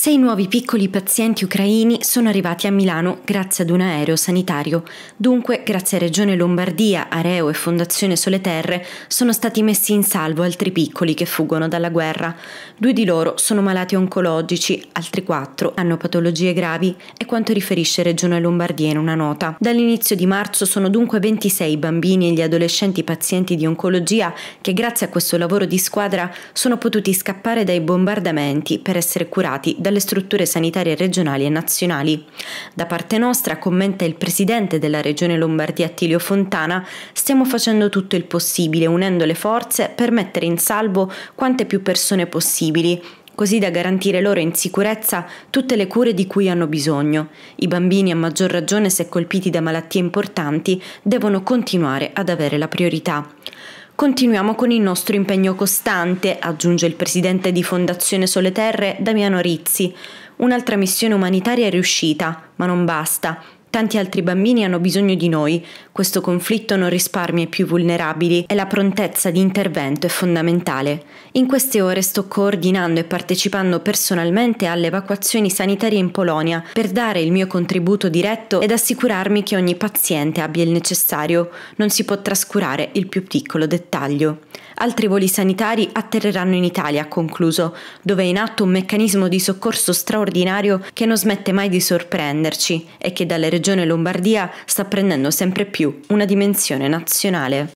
Sei nuovi piccoli pazienti ucraini sono arrivati a Milano grazie ad un aereo sanitario. Dunque, grazie a Regione Lombardia, Areo e Fondazione Sole Terre, sono stati messi in salvo altri piccoli che fuggono dalla guerra. Due di loro sono malati oncologici, altri quattro hanno patologie gravi, è quanto riferisce Regione Lombardia in una nota. Dall'inizio di marzo sono dunque 26 i bambini e gli adolescenti pazienti di oncologia che grazie a questo lavoro di squadra sono potuti scappare dai bombardamenti per essere curati da dalle strutture sanitarie regionali e nazionali. Da parte nostra, commenta il presidente della regione Lombardia Attilio Fontana, stiamo facendo tutto il possibile unendo le forze per mettere in salvo quante più persone possibili così da garantire loro in sicurezza tutte le cure di cui hanno bisogno. I bambini, a maggior ragione se colpiti da malattie importanti, devono continuare ad avere la priorità. Continuiamo con il nostro impegno costante, aggiunge il presidente di Fondazione Sole Terre Damiano Rizzi. Un'altra missione umanitaria è riuscita, ma non basta. Tanti altri bambini hanno bisogno di noi, questo conflitto non risparmia i più vulnerabili e la prontezza di intervento è fondamentale. In queste ore sto coordinando e partecipando personalmente alle evacuazioni sanitarie in Polonia per dare il mio contributo diretto ed assicurarmi che ogni paziente abbia il necessario, non si può trascurare il più piccolo dettaglio. Altri voli sanitari atterreranno in Italia, ha concluso, dove è in atto un meccanismo di soccorso straordinario che non smette mai di sorprenderci e che dalle regioni regione Lombardia sta prendendo sempre più una dimensione nazionale.